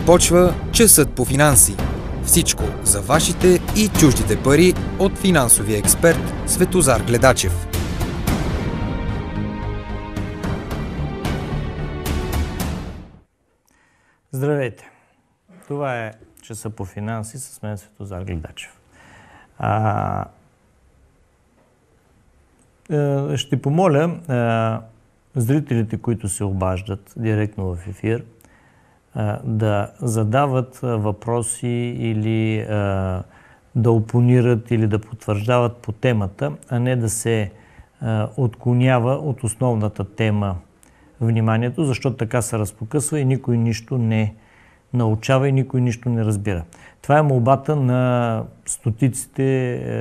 Започва часът по финанси. Всичко за вашите и чуждите пари от финансовия експерт Светозар Гледачев. Здравейте! Това е часа по финанси с мен Светозар Гледачев. А, е, ще помоля а, е, зрителите, които се обаждат директно в ефир – да задават въпроси или да опонират или да потвърждават по темата, а не да се отклонява от основната тема вниманието, защото така се разпокъсва и никой нищо не научава и никой нищо не разбира. Това е молбата на стотиците е,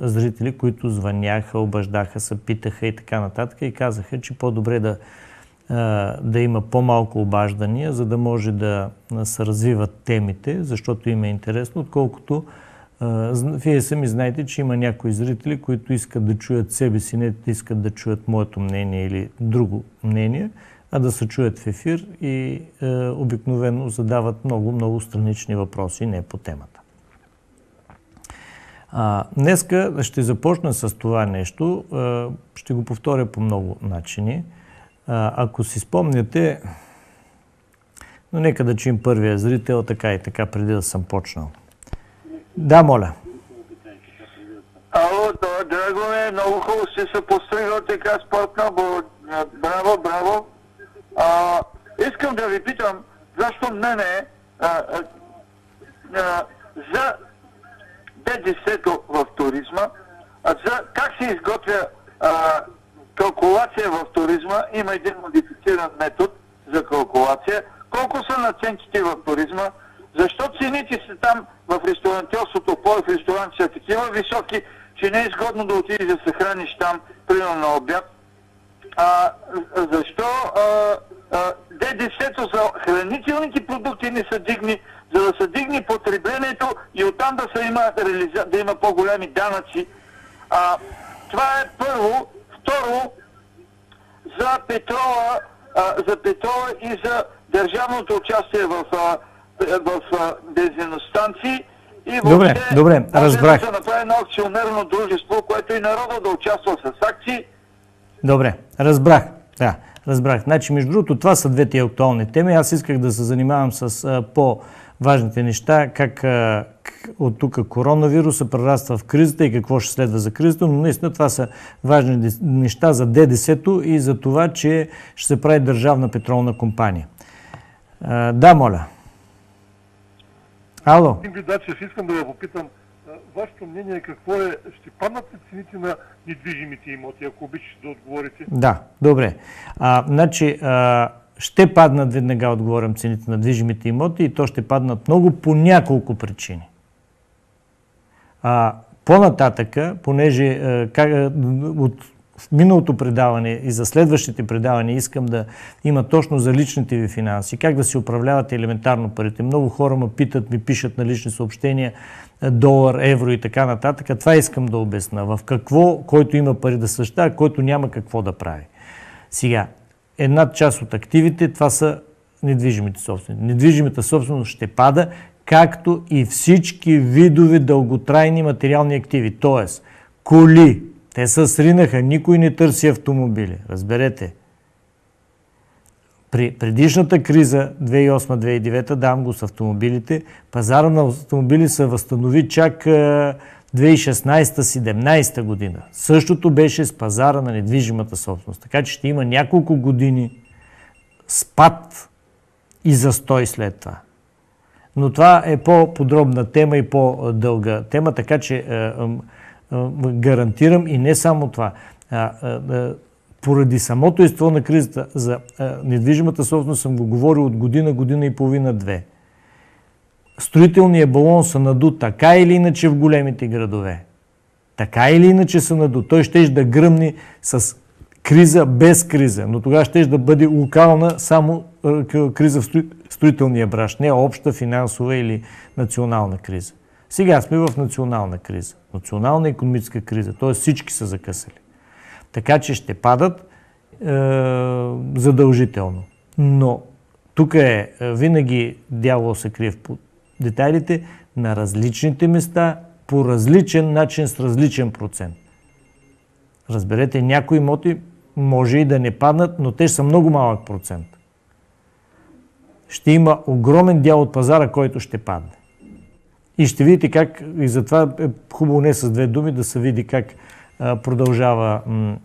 зрители, които звъняха, обаждаха се, питаха и така нататък и казаха, че по-добре да да има по-малко обаждания, за да може да се развиват темите, защото им е интересно, отколкото вие сами знаете, че има някои зрители, които искат да чуят себе си, не искат да чуят моето мнение или друго мнение, а да се чуят в ефир и е, обикновено задават много, много странични въпроси, не по темата. А, днеска ще започна с това нещо, ще го повторя по много начини – а, ако си спомняте, но нека да чим първия зрител, така и така, преди да съм почнал. Да, моля. Ало, драго ме, много хубаво си се постригал, така спортно, браво, браво. А, искам да ви питам, защо мене а, а, за БДС-то в туризма, за как се изготвя калкулация в туризма. Има един модифициран метод за калкулация. Колко са наценките в туризма? Защо цените са там в ресторантелството, по в ресторанти са такива високи, че не е изгодно да отидеш да се храниш там, примерно на обяд? А, защо ДДС-то за хранителните продукти не са дигни, за да се дигне потреблението и оттам да, се има, да има по-големи данъци? А, това е първо второ, за петрола, а, за петрола и за държавното участие в, в, в бензиностанции. И въобще, добре, добре, разбрах. Да се направи едно акционерно дружество, което и народа да участва с акции. Добре, разбрах. Да, разбрах. Значи, между другото, това са двете актуални теми. Аз исках да се занимавам с по- важните неща, как, от тук коронавируса прераства в кризата и какво ще следва за кризата, но наистина това са важни неща за ДДС-то и за това, че ще се прави държавна петролна компания. да, моля. Ало. искам да ви попитам, вашето мнение е какво е, ще паднат ли цените на недвижимите имоти, ако обичате да отговорите? Да, добре. А, значи, а, ще паднат, веднага отговорям, цените на движимите имоти и то ще паднат много по няколко причини. А, по-нататъка, понеже е, а, е, от миналото предаване и за следващите предавания искам да има точно за личните ви финанси, как да си управлявате елементарно парите. Много хора ме питат, ми пишат на лични съобщения, е, долар, евро и така нататък. Това искам да обясна. В какво, който има пари да съществува, а който няма какво да прави. Сега, една част от активите, това са недвижимите собствени. Недвижимата собственост ще пада както и всички видови дълготрайни материални активи, т.е. коли. Те се сринаха, никой не търси автомобили. Разберете. При предишната криза 2008-2009, давам го с автомобилите, пазара на автомобили се възстанови чак 2016-2017 година. Същото беше с пазара на недвижимата собственост. Така че ще има няколко години спад и застой след това. Но това е по-подробна тема и по-дълга тема, така че е, гарантирам и не само това. поради самото естество на кризата за недвижимата собственост съм го говорил от година, година и половина, две. Строителният балон са наду така или иначе в големите градове. Така или иначе са наду. Той ще да гръмни с криза без криза, но тогава ще да бъде локална само е, криза в строителството строителния бранш, не обща финансова или национална криза. Сега сме в национална криза, национална економическа криза, т.е. всички са закъсали. Така че ще падат е, задължително. Но тук е, е винаги дявол се крие в детайлите на различните места по различен начин с различен процент. Разберете, някои имоти може и да не паднат, но те ще са много малък процент ще има огромен дял от пазара, който ще падне. И ще видите как, и затова е хубаво не с две думи да се види как а, продължава м,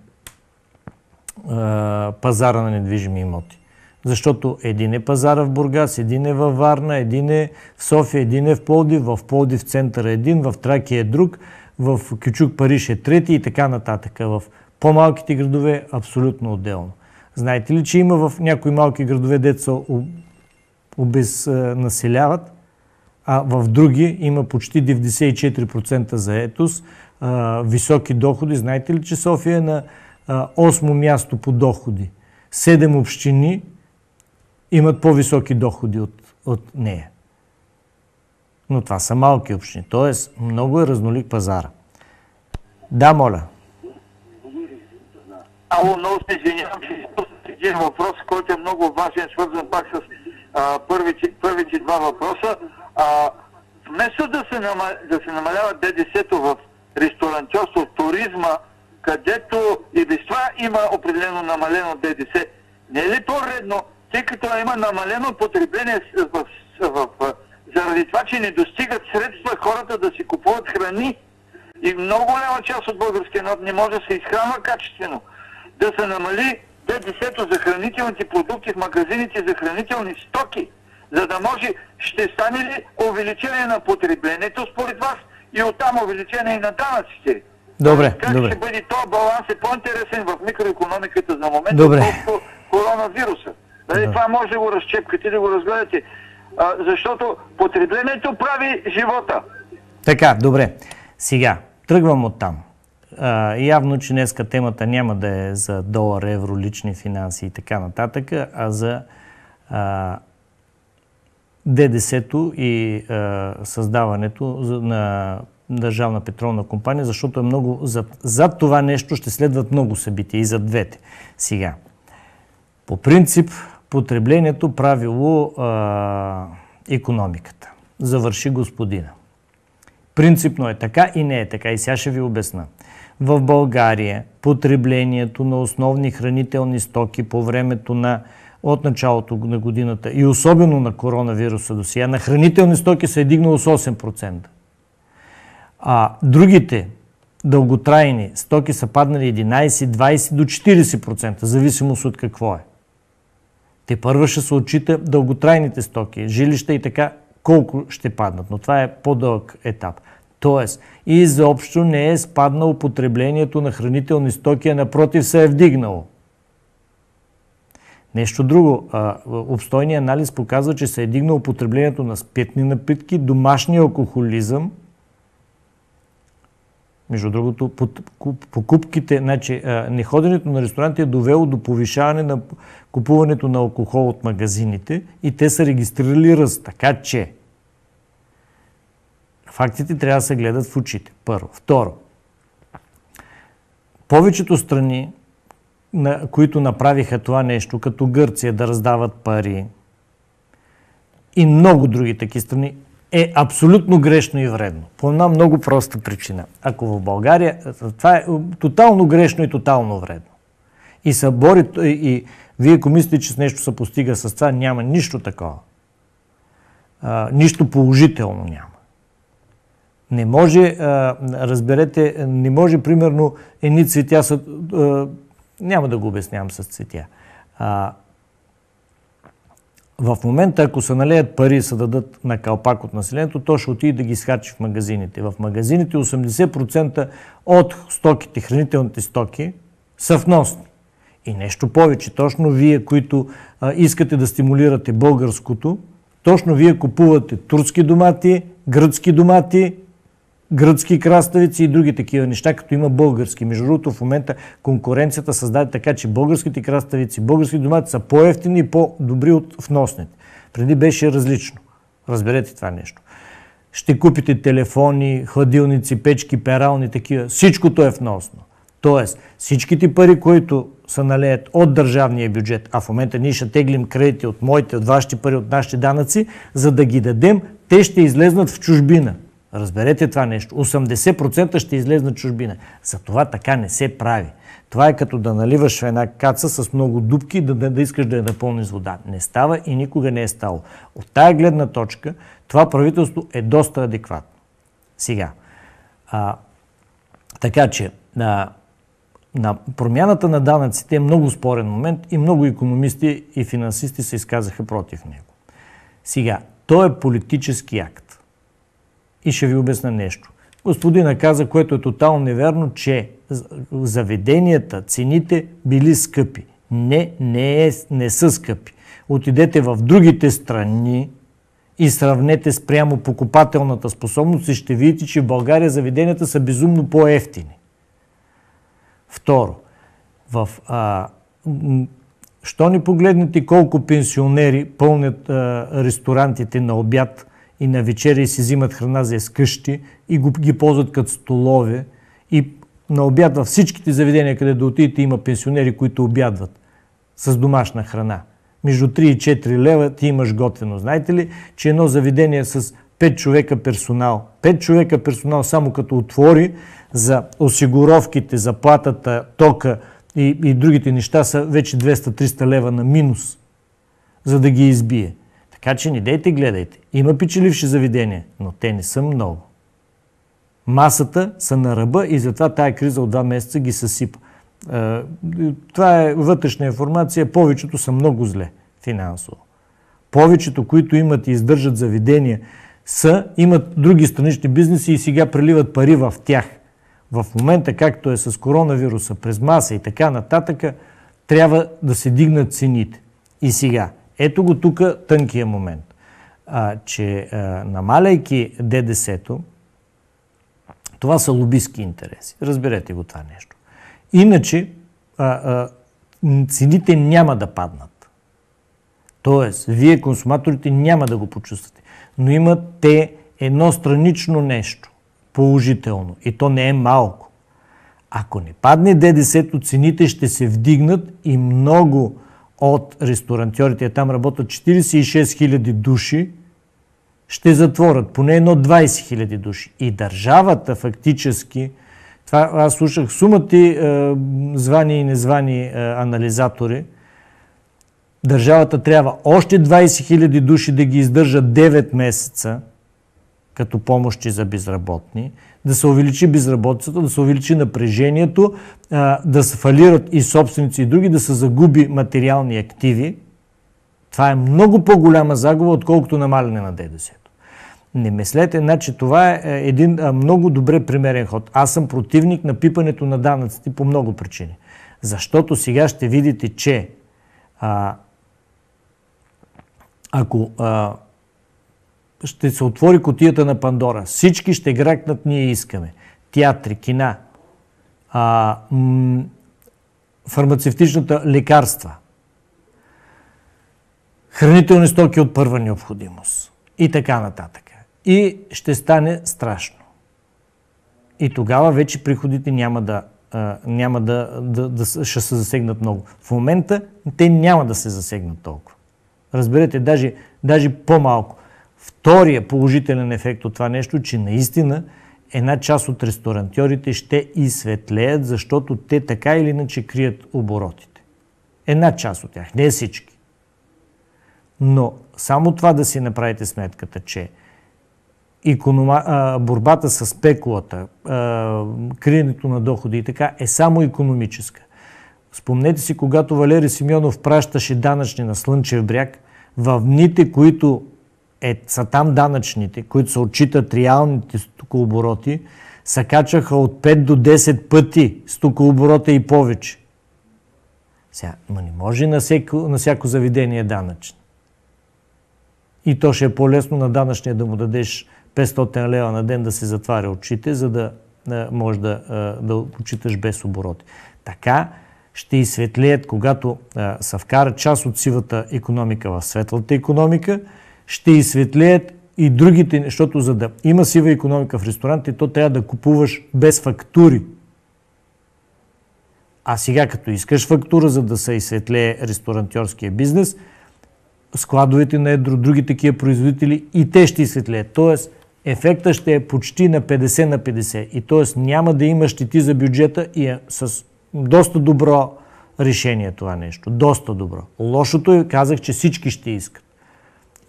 а, пазара на недвижими имоти. Защото един е пазара в Бургас, един е във Варна, един е в София, един е в Плодив, в Плодив център е един, в Тракия е друг, в Кючук Париж е трети и така нататък. В по-малките градове абсолютно отделно. Знаете ли, че има в някои малки градове деца обезнаселяват, а в други има почти 94% заетост, високи доходи. Знаете ли, че София е на 8 място по доходи? Седем общини имат по-високи доходи от, от нея. Но това са малки общини, т.е. много е разнолик пазара. Да, моля. Ало, много се извинявам, че един въпрос, който е много важен, свързан пак с а, първите, първите два въпроса. А, вместо да се, намаля, да се намалява ДДС-то в ресторантьорство, туризма, където и без това има определено намалено ДДС, не е ли по-редно, тъй като има намалено потребление в, в, в, заради това, че не достигат средства хората да си купуват храни и много голяма част от българския народ не може да се изхранва качествено, да се намали те десето за хранителните продукти в магазините за хранителни стоки, за да може ще стане ли увеличение на потреблението според вас и оттам увеличение и на данъците. Добре, как добре. ще бъде този баланс е по-интересен в микроекономиката за момента, колкото коронавируса. Дали, Това може да го разчепкате, да го разгледате. А, защото потреблението прави живота. Така, добре. Сега, тръгвам от там явно, че днеска темата няма да е за долар, евро, лични финанси и така нататък, а за а, ДДС-то и а, създаването на Държавна петролна компания, защото е много... Зад, зад това нещо ще следват много събития и за двете. Сега, по принцип, потреблението правило а, економиката. Завърши господина. Принципно е така и не е така. И сега ще ви обясна в България потреблението на основни хранителни стоки по времето на от началото на годината и особено на коронавируса до сега, на хранителни стоки се е дигнало с 8%. А другите дълготрайни стоки са паднали 11, 20 до 40%, зависимост от какво е. Те първа ще се отчита дълготрайните стоки, жилища и така колко ще паднат, но това е по-дълъг етап. Тоест, изобщо не е спаднало потреблението на хранителни стоки, а напротив се е вдигнало. Нещо друго. Обстойният анализ показва, че се е дигнал потреблението на спетни напитки, домашния алкохолизъм. Между другото, покупките, значи, неходенето на ресторанти е довело до повишаване на купуването на алкохол от магазините и те са регистрирали ръст. Така че, Фактите трябва да се гледат в очите. Първо. Второ. Повечето страни, на, които направиха това нещо, като Гърция да раздават пари и много други таки страни, е абсолютно грешно и вредно. По една много проста причина. Ако в България това е тотално грешно и тотално вредно. И са бори, и, и вие ако мислите, че с нещо се постига с това, няма нищо такова. А, нищо положително няма. Не може, разберете, не може, примерно, едни цветя са... няма да го обяснявам с цветя. в момента, ако се налеят пари и се дадат на калпак от населението, то ще отиде да ги изхарчи в магазините. В магазините 80% от стоките, хранителните стоки, са вносни. И нещо повече, точно вие, които а, искате да стимулирате българското, точно вие купувате турски домати, гръцки домати, гръцки краставици и други такива неща, като има български. Между другото, в момента конкуренцията създаде така, че българските краставици, български домати са по-ефтини и по-добри от вносните. Преди беше различно. Разберете това нещо. Ще купите телефони, хладилници, печки, перални, такива. Всичкото е вносно. Тоест, всичките пари, които се налеят от държавния бюджет, а в момента ние ще теглим кредити от моите, от вашите пари, от нашите данъци, за да ги дадем, те ще излезнат в чужбина. Разберете това нещо. 80% ще излезе на чужбина. За това така не се прави. Това е като да наливаш в една каца с много дубки и да, да, да искаш да я напълни с вода. Не става и никога не е стало. От тая гледна точка това правителство е доста адекватно. Сега. А, така че, а, на промяната на данъците е много спорен момент и много економисти и финансисти се изказаха против него. Сега, то е политически акт. И ще ви обясна нещо. Господина каза, което е тотално невярно, че заведенията, цените били скъпи. Не, не, е, не са скъпи. Отидете в другите страни и сравнете спрямо покупателната способност и ще видите, че в България заведенията са безумно по-ефтини. Второ, в, а, що ни погледнете колко пенсионери пълнят а, ресторантите на обяд – и на вечеря и си взимат храна за изкъщи и ги ползват като столове. И на обяд във всичките заведения, къде да отидете, има пенсионери, които обядват с домашна храна. Между 3 и 4 лева ти имаш готвено. Знаете ли, че едно заведение с 5 човека персонал, 5 човека персонал само като отвори за осигуровките, заплатата, тока и, и другите неща са вече 200-300 лева на минус, за да ги избие. Така че не дейте гледайте. Има печеливши заведения, но те не са много. Масата са на ръба и затова тая криза от два месеца ги съсипа. Е, това е вътрешна информация. Повечето са много зле финансово. Повечето, които имат и издържат заведения, са, имат други странични бизнеси и сега преливат пари в тях. В момента, както е с коронавируса, през маса и така нататък, трябва да се дигнат цените. И сега – ето го тук тънкия момент, а, че а, намаляйки ДДС-то, това са лобистки интереси. Разберете го това нещо. Иначе а, а, цените няма да паднат. Тоест, вие консуматорите няма да го почувствате. Но имат те едно странично нещо, положително. И то не е малко. Ако не падне ДДС-то, цените ще се вдигнат и много от ресторантьорите, там работят 46 000 души, ще затворят поне едно 20 000 души. И държавата фактически, това аз слушах сумата е, звани и незвани е, анализатори, държавата трябва още 20 000 души да ги издържа 9 месеца, като помощи за безработни, да се увеличи безработицата, да се увеличи напрежението, да се фалират и собственици и други, да се загуби материални активи. Това е много по-голяма загуба, отколкото намаляне на ДДС. Не мислете, значи това е, е един много добре примерен ход. Аз съм противник на пипането на данъците по много причини. Защото сега ще видите, че а, ако а, ще се отвори котията на Пандора. Всички ще гракнат, ние искаме. Театри, кина, а, м- фармацевтичната лекарства, хранителни стоки от първа необходимост и така нататък. И ще стане страшно. И тогава вече приходите няма да, а, няма да, да, да, ще се засегнат много. В момента те няма да се засегнат толкова. Разберете, даже, даже по-малко. Втория положителен ефект от това нещо, че наистина една част от ресторантьорите ще изсветлеят, защото те така или иначе крият оборотите. Една част от тях, не всички. Но само това да си направите сметката, че а, борбата с спекулата, криенето на доходи и така е само економическа. Спомнете си, когато Валери Симеонов пращаше данъчни на Слънчев бряг, в дните, които е, са там данъчните, които се отчитат реалните стокообороти, се качаха от 5 до 10 пъти стокооборота и повече. Сега, но не може на всяко, на всяко заведение данъчно. И то ще е по-лесно на данъчния да му дадеш 500 лева на ден да се затваря очите, за да може да, да почиташ без обороти. Така ще изсветлеят, когато а, се вкарат част от сивата економика в светлата економика – ще изсветлеят и другите, защото за да има сива економика в ресторантите, то трябва да купуваш без фактури. А сега като искаш фактура, за да се изсветлее ресторантьорския бизнес, складовете на едро, други такива производители и те ще изсветлеят. Тоест, ефекта ще е почти на 50 на 50. И т.е. няма да има щети за бюджета и е с доста добро решение това нещо. Доста добро. Лошото е, казах, че всички ще искат.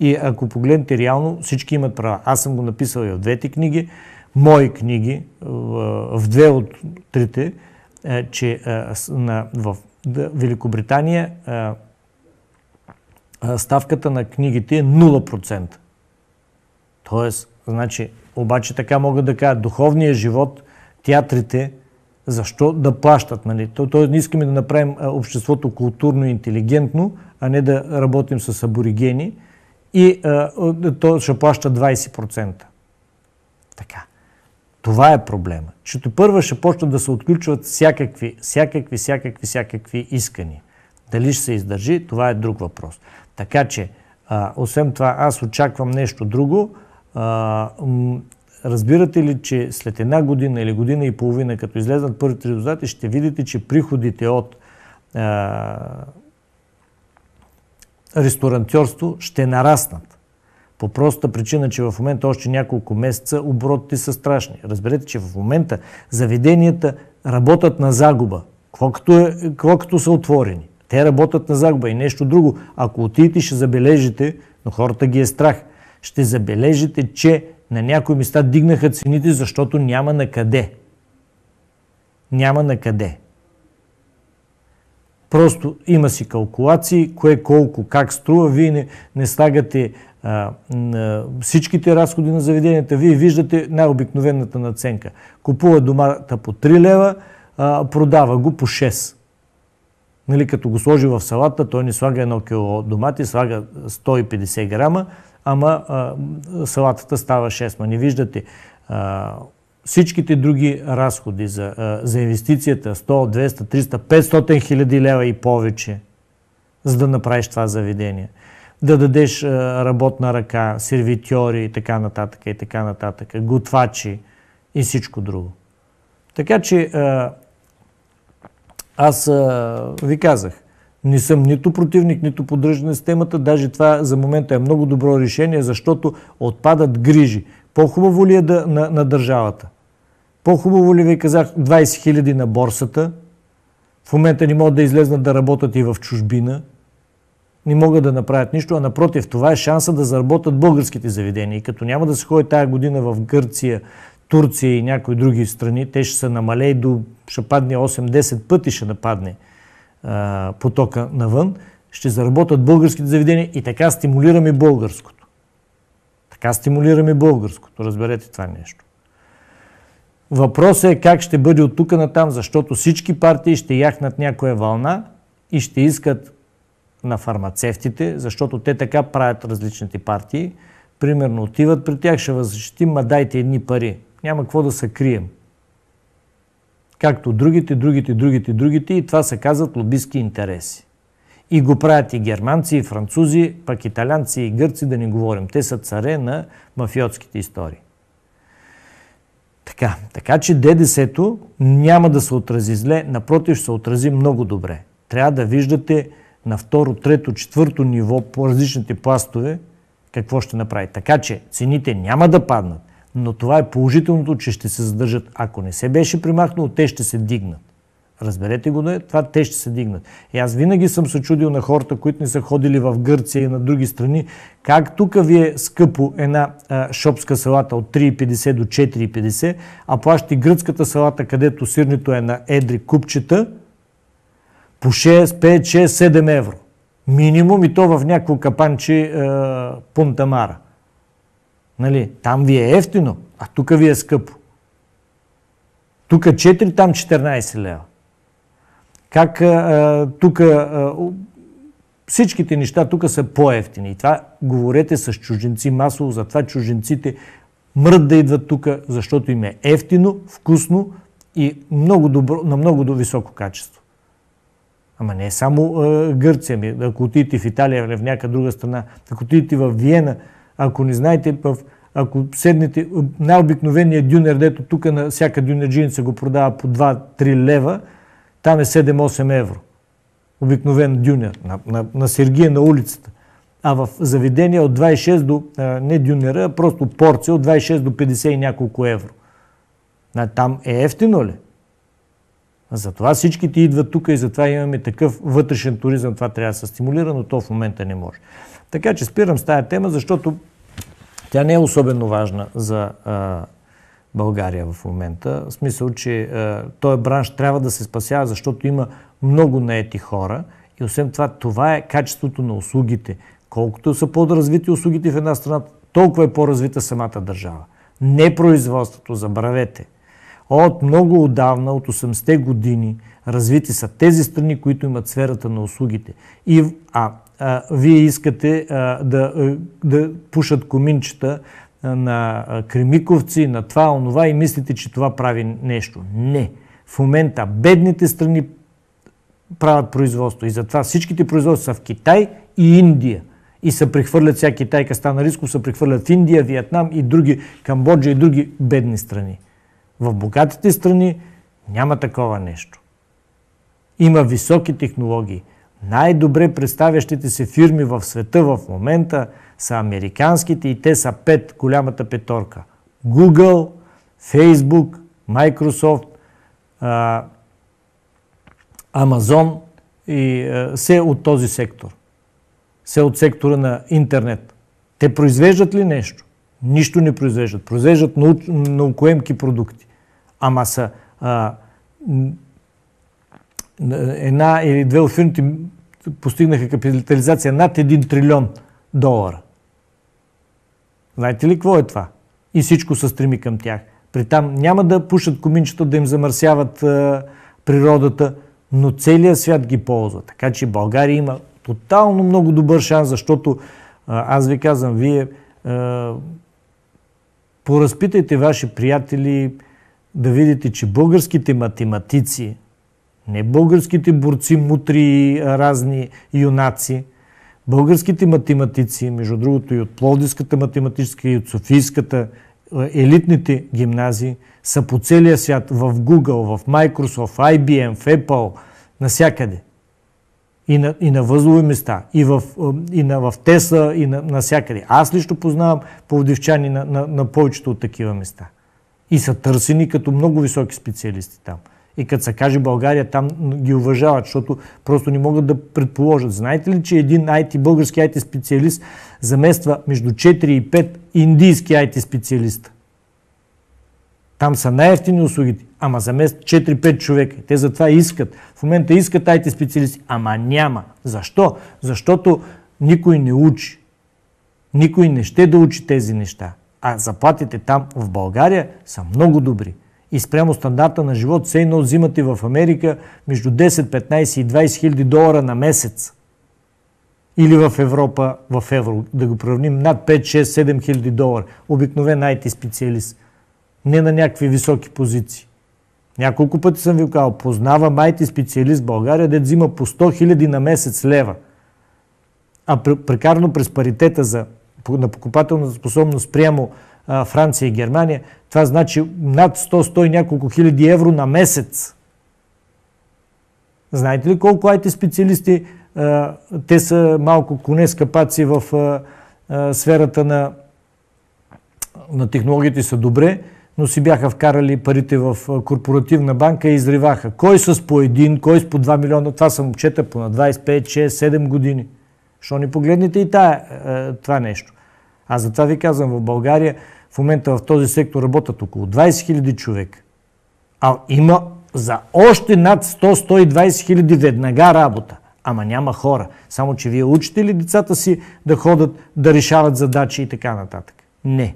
И ако погледнете реално, всички имат права. Аз съм го написал и в двете книги, мои книги, в две от трите, е, че е, в Великобритания е, ставката на книгите е 0%. Тоест, значи, обаче така могат да кажат, духовният живот, театрите, защо да плащат? Нали? Тоест, не искаме да направим обществото културно и интелигентно, а не да работим с аборигени, и а, то ще плаща 20%. Така. Това е проблема. Че първа ще почнат да се отключват всякакви, всякакви, всякакви, всякакви искания. Дали ще се издържи, това е друг въпрос. Така че, а, освен това, аз очаквам нещо друго. А, м- разбирате ли, че след една година или година и половина, като излезнат първите резултати, ще видите, че приходите от а, ресторантьорство ще нараснат. По проста причина, че в момента още няколко месеца оборотите са страшни. Разберете, че в момента заведенията работят на загуба, колкото, е, като са отворени. Те работят на загуба и нещо друго. Ако отидете, ще забележите, но хората ги е страх, ще забележите, че на някои места дигнаха цените, защото няма на къде. Няма на къде. Просто има си калкулации, кое колко, как струва. Вие не, не слагате а, на всичките разходи на заведенията. Вие виждате най-обикновената наценка. Купува домата по 3 лева, а, продава го по 6. Нали, като го сложи в салата, той не слага 1 кило домати, слага 150 грама, ама а, салатата става 6. Ма не виждате а, всичките други разходи за, за инвестицията 100, 200, 300, 500 хиляди лева и повече, за да направиш това заведение. Да дадеш работна ръка, сервитьори и така нататък, и така нататък, готвачи и всичко друго. Така че аз ви казах, не съм нито противник, нито поддържане на системата. Даже това за момента е много добро решение, защото отпадат грижи. По-хубаво ли е да, на, на държавата? По-хубаво ли ви казах 20 хиляди на борсата? В момента не могат да излезнат да работят и в чужбина. Не могат да направят нищо, а напротив, това е шанса да заработят българските заведения. И като няма да се ходи тая година в Гърция, Турция и някои други страни, те ще се намале и до, ще падне 8-10 пъти ще нападне а, потока навън, ще заработят българските заведения и така стимулираме българското. Така стимулираме българското, разберете това нещо. Въпросът е как ще бъде от тук там, защото всички партии ще яхнат някоя вълна и ще искат на фармацевтите, защото те така правят различните партии. Примерно отиват при тях, ще възщитим, ма дайте едни пари. Няма какво да се крием. Както другите, другите, другите, другите и това се казват лобистки интереси. И го правят и германци, и французи, пък италянци и гърци, да не говорим. Те са царе на мафиотските истории. Така, така че ДДС-то няма да се отрази зле, напротив ще се отрази много добре. Трябва да виждате на второ, трето, четвърто ниво по различните пластове какво ще направи. Така че цените няма да паднат, но това е положителното, че ще се задържат. Ако не се беше примахнало, те ще се дигнат. Разберете го, е, това те ще се дигнат. И аз винаги съм се чудил на хората, които не са ходили в Гърция и на други страни, как тук ви е скъпо една а, шопска салата от 3,50 до 4,50, а плащате гръцката салата, където сирнето е на едри купчета, по 6, 5, 6, 7 евро. Минимум и то в някакво капанче пунтамара. Нали? Там ви е ефтино, а тук ви е скъпо. Тук 4, е там 14 лева как тук всичките неща тук са по-ефтини. И това говорете с чужденци масово, затова чужденците мрът да идват тук, защото им е ефтино, вкусно и много добро, на много до високо качество. Ама не е само е, Гърция. Ми. Ако отидете в Италия или в някаква друга страна, ако отидете в Виена, ако не знаете, в, ако седнете най-обикновения дюнер, дето тук на всяка дюнерджиница го продава по 2-3 лева, там е 7-8 евро. Обикновен дюнер на, на, на Сергия на улицата. А в заведение от 26 до, не дюнера, а просто порция от 26 до 50 и няколко евро. Там е ефтино ли? Затова всичките идват тук и затова имаме такъв вътрешен туризъм. Това трябва да се стимулира, но то в момента не може. Така че спирам с тая тема, защото тя не е особено важна за а, България в момента. В смисъл, че е, този бранш трябва да се спасява, защото има много наети хора и освен това, това е качеството на услугите. Колкото са по-развити услугите в една страна, толкова е по-развита самата държава. Не производството, забравете. От много отдавна, от 80-те години, развити са тези страни, които имат сферата на услугите. И, а, а вие искате а, да, а, е, да пушат коминчета, на кремиковци, на това, онова и мислите, че това прави нещо. Не. В момента бедните страни правят производство и затова всичките производства са в Китай и Индия. И се прехвърлят сега Китайка стана риско, се прехвърлят в Индия, Виетнам и други, Камбоджа и други бедни страни. В богатите страни няма такова нещо. Има високи технологии. Най-добре представящите се фирми в света в момента – са американските и те са пет, голямата петорка. Google, Facebook, Microsoft, Amazon и все от този сектор. Все от сектора на интернет. Те произвеждат ли нещо? Нищо не произвеждат. Произвеждат нау, наукоемки продукти. Ама са а, една или две от фирмите постигнаха капитализация над 1 трилион долара. Знаете ли какво е това? И всичко се стреми към тях. При там няма да пушат коминчета, да им замърсяват а, природата, но целият свят ги ползва. Така че България има тотално много добър шанс, защото а, аз ви казвам, вие а, поразпитайте ваши приятели да видите, че българските математици, не българските борци, мутри, разни юнаци, Българските математици, между другото и от Пловдивската математическа и от Софийската, е, елитните гимназии са по целия свят, в Google, в Microsoft, IBM, в Apple, насякъде. И на, и на възлови места, и в, е, и на, в Тесла, и на, навсякъде. Аз лично познавам повдивчани на, на, на повечето от такива места. И са търсени като много високи специалисти там. И като се каже България, там ги уважават, защото просто не могат да предположат. Знаете ли, че един IT, български IT специалист замества между 4 и 5 индийски IT специалиста? Там са най-ефтини услугите, ама мест 4-5 човека. Те затова искат. В момента искат IT специалисти, ама няма. Защо? Защото никой не учи. Никой не ще да учи тези неща. А заплатите там в България са много добри и спрямо стандарта на живот, все едно взимате в Америка между 10, 15 и 20 хиляди долара на месец. Или в Европа, в евро, да го приравним над 5, 6, 7 хиляди долара. Обикновен IT специалист. Не на някакви високи позиции. Няколко пъти съм ви казал, познавам IT специалист в България, дед взима по 100 хиляди на месец лева. А прекарано през паритета за, на покупателната способност прямо Франция и Германия. Това значи над 100-100 и няколко хиляди евро на месец. Знаете ли колко IT специалисти, те са малко коне скапаци в сферата на, на технологиите са добре, но си бяха вкарали парите в корпоративна банка и изриваха. Кой с по един, кой с по 2 милиона, това са момчета по на 25, 6, 7 години. Що ни погледнете и тая, това нещо. Аз затова ви казвам, в България в момента в този сектор работят около 20 000 човек. А има за още над 100-120 хиляди веднага работа. Ама няма хора. Само, че вие учите ли децата си да ходят, да решават задачи и така нататък? Не.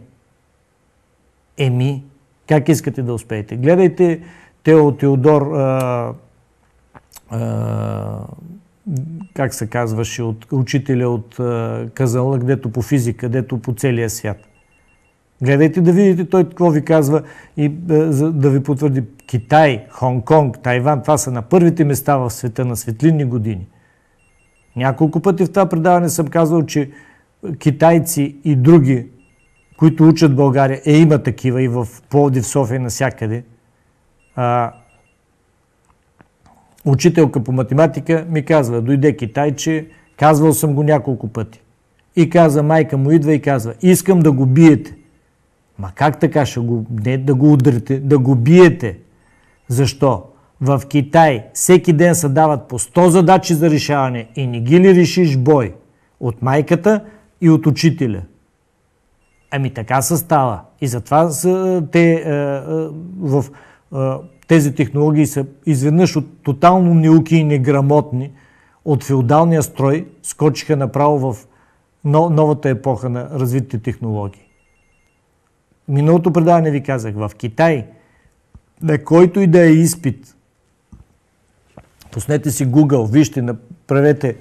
Еми, как искате да успеете? Гледайте Тео Теодор а, а, как се казваше, от учителя от Казанлък, дето по физика, дето по целия свят. Гледайте да видите той какво ви казва и да ви потвърди Китай, Хонг-Конг, Тайван, това са на първите места в света на светлинни години. Няколко пъти в това предаване съм казвал, че китайци и други, които учат България, е има такива и в плоди в София, насякъде учителка по математика ми казва, дойде китайче, казвал съм го няколко пъти. И каза, майка му идва и казва, искам да го биете. Ма как така ще го... Не, да го удрите, да го биете. Защо? В Китай всеки ден се дават по 100 задачи за решаване и не ги ли решиш бой? От майката и от учителя. Ами така се става. И затова са, те е, е, в е, тези технологии са изведнъж от тотално неуки и неграмотни от феодалния строй скочиха направо в новата епоха на развитите технологии. Миналото предаване ви казах, в Китай, на който и да е изпит, пуснете си Google, вижте, направете,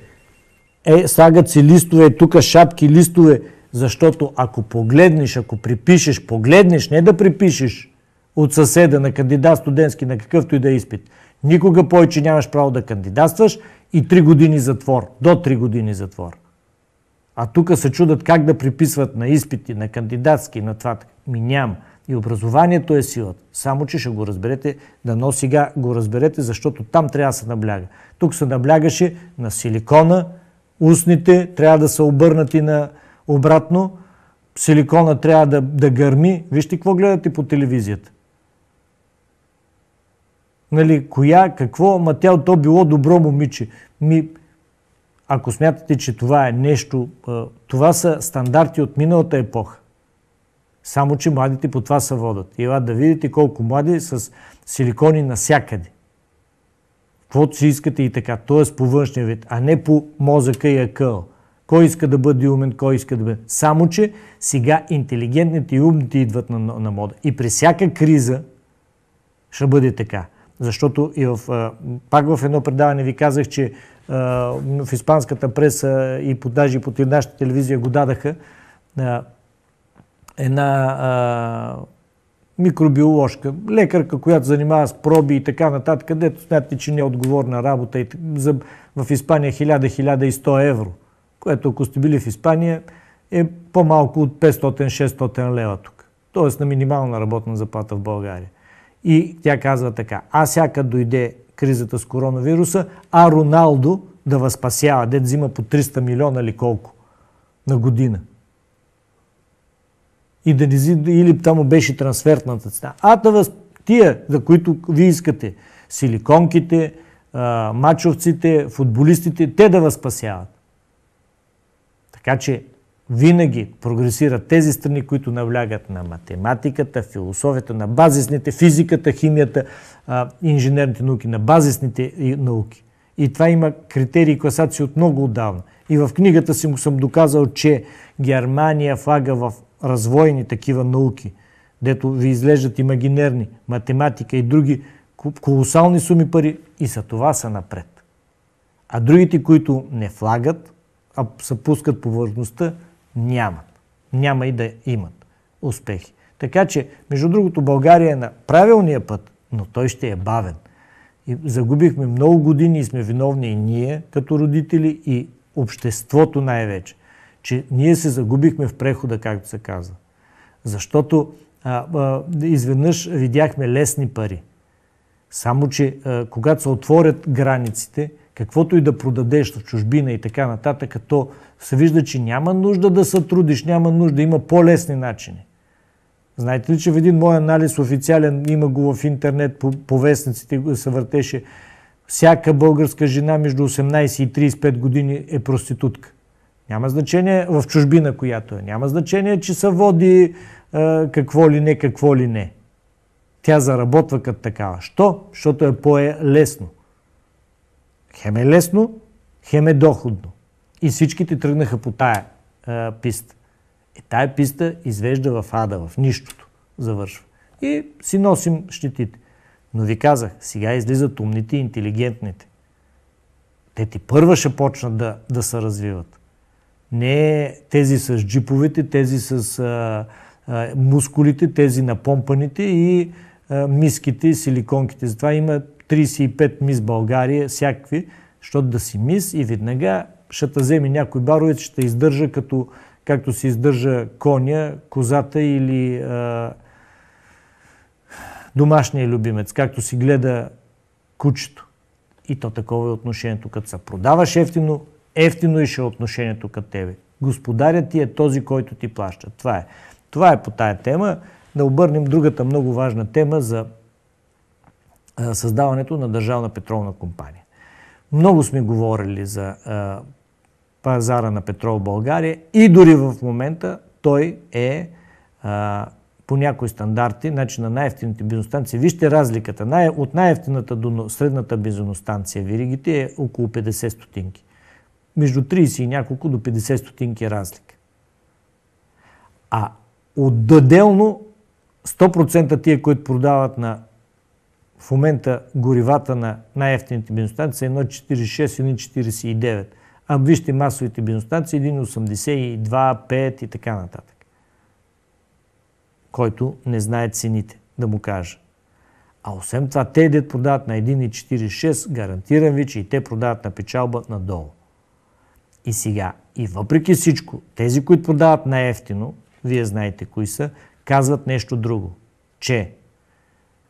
е, слагат си листове, тук шапки, листове, защото ако погледнеш, ако припишеш, погледнеш, не да припишеш – от съседа на кандидат студентски на какъвто и да е изпит. Никога повече нямаш право да кандидатстваш и 3 години затвор, до 3 години затвор. А тук се чудат как да приписват на изпити, на кандидатски, на това. Ми няма. И образованието е силата. Само, че ще го разберете, дано сега го разберете, защото там трябва да се набляга. Тук се наблягаше на силикона, устните трябва да са обърнати на обратно, силикона трябва да, да гърми. Вижте какво гледате по телевизията нали, коя, какво, ама тя то било добро момиче. Ми, ако смятате, че това е нещо, това са стандарти от миналата епоха. Само, че младите по това са водат. И да видите колко млади с силикони насякъде. Каквото си искате и така. Тоест по външния вид, а не по мозъка и акъл. Кой иска да бъде умен, кой иска да бъде. Само, че сега интелигентните и умните идват на, на мода. И при всяка криза ще бъде така. Защото и в, пак в едно предаване ви казах, че в испанската преса и по, даже и по нашата телевизия го дадаха една а, микробиоложка, лекарка, която занимава с проби и така нататък, където смятате, че не е отговорна работа. И, за, в Испания 1000-1100 евро, което ако сте били в Испания е по-малко от 500-600 лева тук. Тоест на минимална работна заплата в България. И тя казва така, а сяка дойде кризата с коронавируса, а Роналдо да възпасява, дед взима по 300 милиона или колко на година. И да не или там беше трансфертната цена. А да въз... тия, за които ви искате, силиконките, мачовците, футболистите, те да възпасяват. Така че винаги прогресират тези страни, които навлягат на математиката, философията, на базисните, физиката, химията, инженерните науки, на базисните науки. И това има критерии и класации от много отдавна. И в книгата си му съм доказал, че Германия флага в развойни такива науки, дето ви излежат имагинерни, математика и други колосални суми пари и за това са напред. А другите, които не флагат, а се пускат повърхността, нямат. Няма и да имат успехи. Така че, между другото, България е на правилния път, но той ще е бавен. И загубихме много години и сме виновни и ние, като родители, и обществото най-вече, че ние се загубихме в прехода, както се казва. Защото а, а, изведнъж видяхме лесни пари. Само, че а, когато се отворят границите, каквото и да продадеш в чужбина и така нататък, като се вижда, че няма нужда да се трудиш, няма нужда, има по-лесни начини. Знаете ли, че в един мой анализ официален, има го в интернет, по, по вестниците се въртеше, всяка българска жена между 18 и 35 години е проститутка. Няма значение в чужбина, която е. Няма значение, че се води е, какво ли не, какво ли не. Тя заработва като такава. Що? Защото е по-лесно. Хем е лесно, хем е доходно. И всичките тръгнаха по тая а, писта. Е, тая писта извежда в ада, в нищото. Завършва. И си носим щетите. Но ви казах, сега излизат умните и интелигентните. Те ти първа ще почнат да, да се развиват. Не тези с джиповете, тези с а, а, мускулите, тези напомпаните и а, миските и силиконките. Затова има 35 мис България, всякакви, защото да си мис и веднага ще вземе някой баровец, ще издържа като, както се издържа коня, козата или а, домашния любимец, както си гледа кучето. И то такова е отношението, като се продаваш ефтино, ефтино и ще е отношението към тебе. Господарят ти е този, който ти плаща. Това е. Това е по тая тема. Да обърнем другата много важна тема за създаването на Държавна петролна компания. Много сме говорили за пазара на петрол в България и дори в момента той е а, по някои стандарти, значи на най-ефтините бензиностанции. Вижте разликата. Най- от най-ефтината до средната бензиностанция виригите е около 50 стотинки. Между 30 и няколко до 50 стотинки е разлика. А отделно 100% тия, които продават на в момента горивата на най-ефтините бензиностанции е 1,46, 1,49. А вижте масовите бензиностанции 1,82, 5 и така нататък. Който не знае цените, да му кажа. А освен това, те дед продават на 1,46, гарантирам ви, че и те продават на печалба надолу. И сега, и въпреки всичко, тези, които продават най-ефтино, вие знаете кои са, казват нещо друго, че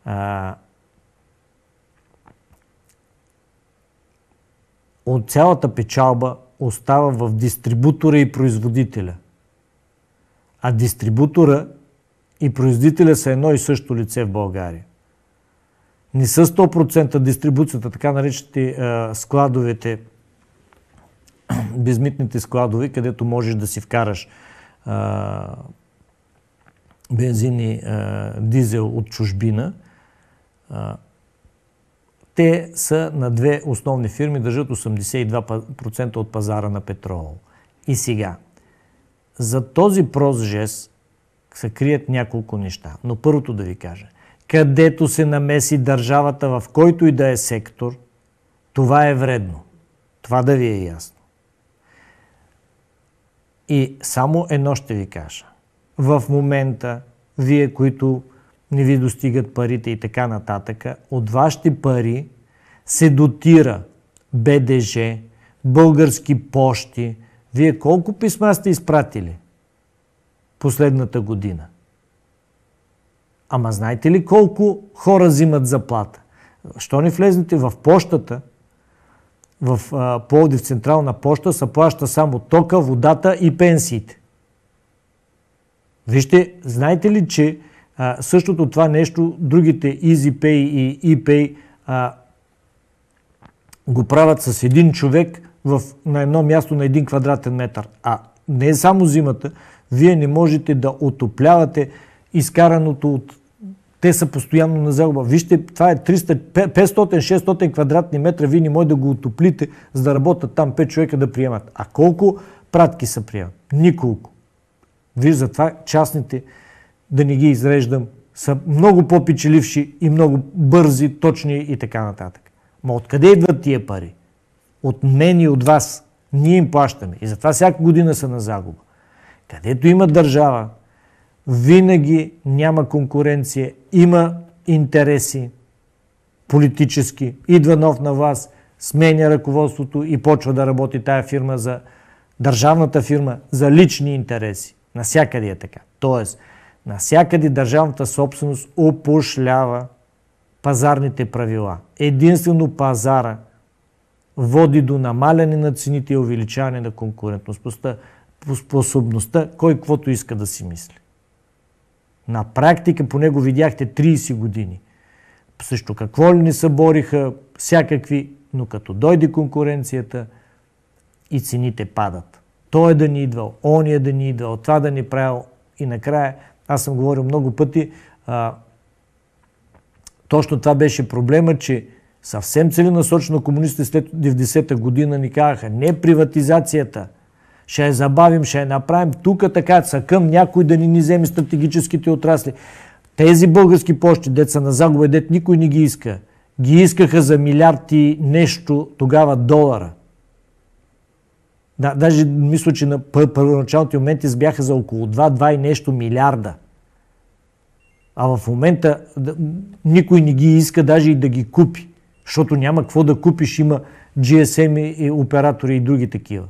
а, от цялата печалба остава в дистрибутора и производителя. А дистрибутора и производителя са едно и също лице в България. Не са 100% дистрибуцията, така наречените складовете, безмитните складове, където можеш да си вкараш а, бензин и а, дизел от чужбина, а, те са на две основни фирми, държат 82% от пазара на петрол. И сега, за този прост жест се крият няколко неща. Но първото да ви кажа, където се намеси държавата в който и да е сектор, това е вредно. Това да ви е ясно. И само едно ще ви кажа. В момента, вие, които не ви достигат парите и така нататък, от вашите пари се дотира БДЖ, български пощи. Вие колко писма сте изпратили последната година? Ама знаете ли колко хора взимат заплата? Що не влезнете в пощата, в Пловдив Централна поща се плаща само тока, водата и пенсиите. Вижте, знаете ли, че а, същото това нещо, другите EasyPay и ePay а, го правят с един човек в, на едно място на един квадратен метър. А не само зимата, вие не можете да отоплявате изкараното от... Те са постоянно на загуба. Вижте, това е 500-600 квадратни метра, вие не можете да го отоплите, за да работят там 5 човека да приемат. А колко пратки са приемат? Николко. Виж, затова частните да не ги изреждам, са много по-печеливши и много бързи, точни и така нататък. Ма откъде идват тия пари? От мен и от вас. Ние им плащаме. И затова всяка година са на загуба. Където има държава, винаги няма конкуренция, има интереси политически. Идва нов на вас, сменя ръководството и почва да работи тая фирма за държавната фирма, за лични интереси. Насякъде е така. Тоест, Насякъде държавната собственост опошлява пазарните правила. Единствено пазара води до намаляне на цените и увеличаване на конкурентността, способността, кой каквото иска да си мисли. На практика по него видяхте 30 години. Също какво ли не се бориха, всякакви, но като дойде конкуренцията и цените падат. Той е да ни идвал, он е да ни идвал, това да ни е правил и накрая аз съм говорил много пъти, а, точно това беше проблема, че съвсем целенасочено комунистите след 90-та година ни казаха, не приватизацията, ще я забавим, ще я направим тук така, към някой да ни, ни вземе стратегическите отрасли. Тези български почти, деца на загуба, дет никой не ги иска. Ги искаха за милиарди нещо тогава долара – да, даже мисля, че на първоначалните моменти бяха за около 2-2 и нещо милиарда. А в момента никой не ги иска даже и да ги купи, защото няма какво да купиш, има GSM и, и оператори и други такива.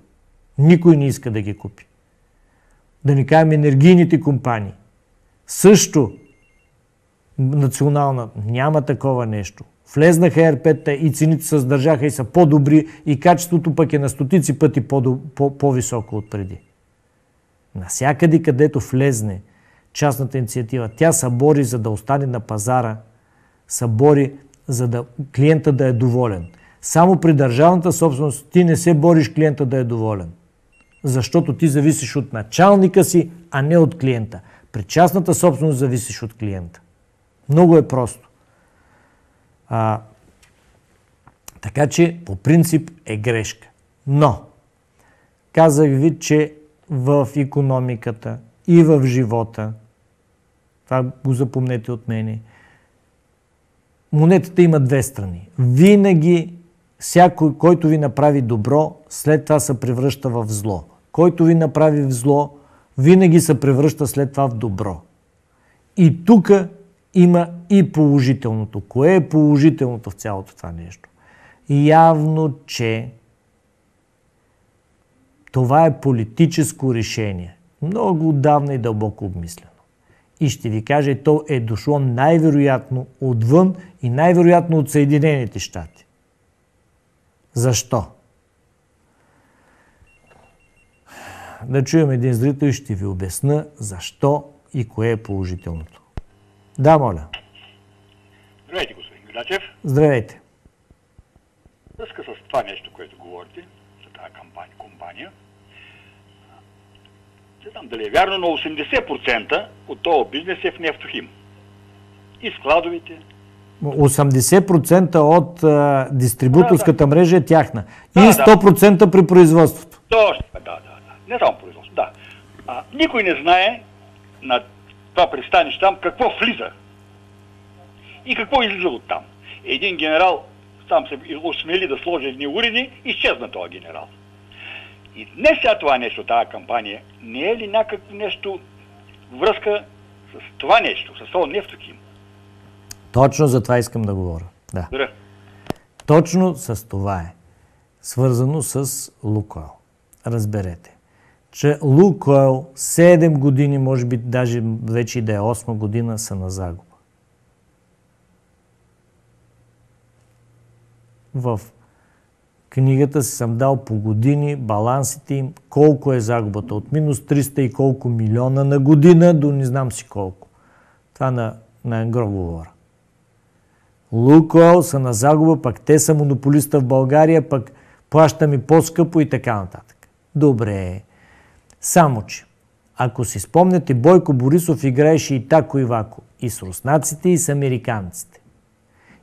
Никой не иска да ги купи. Да ни кажем енергийните компании. Също национална. Няма такова нещо. Влезнаха рп та и цените се сдържаха и са по-добри и качеството пък е на стотици пъти по-високо от преди. Насякъде, където влезне частната инициатива, тя са бори за да остане на пазара, са бори за да клиента да е доволен. Само при държавната собственост ти не се бориш клиента да е доволен. Защото ти зависиш от началника си, а не от клиента. При частната собственост зависиш от клиента. Много е просто. А, така че по принцип е грешка. Но, казах ви, че в економиката и в живота, това го запомнете от мене, монетата има две страни. Винаги всяко, който ви направи добро, след това се превръща в зло. Който ви направи в зло, винаги се превръща след това в добро. И тук има и положителното. Кое е положителното в цялото това нещо? Явно, че това е политическо решение. Много отдавна и дълбоко обмислено. И ще ви кажа, то е дошло най-вероятно отвън и най-вероятно от Съединените щати. Защо? Да чуем един зрител и ще ви обясна защо и кое е положителното. Да, моля. Здравейте, господин Грачев. Здравейте. Връзка с това нещо, което говорите, за тази кампания, компания, не знам дали е вярно, но 80% от този бизнес е в нефтохим. И складовите. 80% от а, дистрибуторската да, да. мрежа е тяхна. Да, и 100% да. при производството. Точно, да, да, да. Не само производството, да. А, никой не знае на това пристанище там, какво влиза и какво излиза от там. Един генерал там се осмели да сложи едни уреди, изчезна този генерал. И днес сега това е нещо, тази кампания, не е ли някакво нещо връзка с това нещо, с това нефтохим? Точно за това искам да говоря. Да. Добре. Точно с това е. Свързано с Лукойл. Разберете че Лукойл 7 години, може би даже вече и да е 8 година, са на загуба. В книгата си съм дал по години балансите им, колко е загубата. От минус 300 и колко милиона на година до не знам си колко. Това на, на Енгро говоря. Лукойл са на загуба, пък те са монополиста в България, пък плаща ми по-скъпо и така нататък. Добре, само, че ако си спомняте, Бойко Борисов играеше и тако и вако, и с руснаците, и с американците.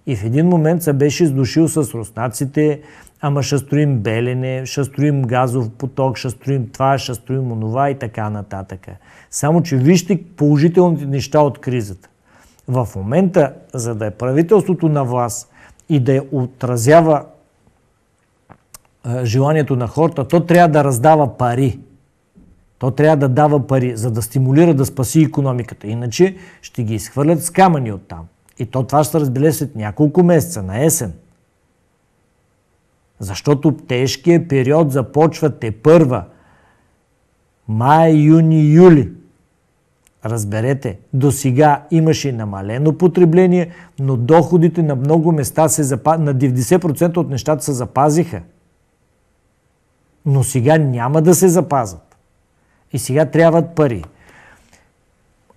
И в един момент се беше издушил с руснаците, ама ще строим Белене, ще строим газов поток, ще строим това, ще строим онова и така нататък. Само, че вижте положителните неща от кризата. В момента, за да е правителството на власт и да е отразява желанието на хората, то трябва да раздава пари – то трябва да дава пари, за да стимулира да спаси економиката. Иначе ще ги изхвърлят с камъни от там. И то това ще разбере след няколко месеца, на есен. Защото тежкият период започва те първа. Май, юни, юли. Разберете, до сега имаше намалено потребление, но доходите на много места се запазиха. на 90% от нещата се запазиха. Но сега няма да се запазят. И сега трябват пари.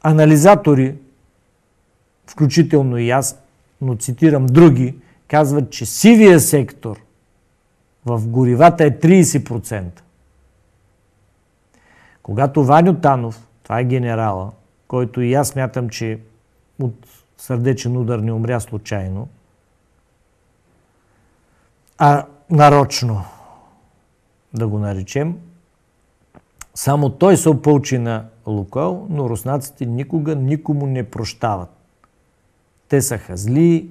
Анализатори, включително и аз, но цитирам други, казват, че сивия сектор в горивата е 30%. Когато Ваню Танов, това е генерала, който и аз мятам, че от сърдечен удар не умря случайно, а нарочно да го наречем, само той се опълчи на Лукол, но руснаците никога никому не прощават. Те са хазли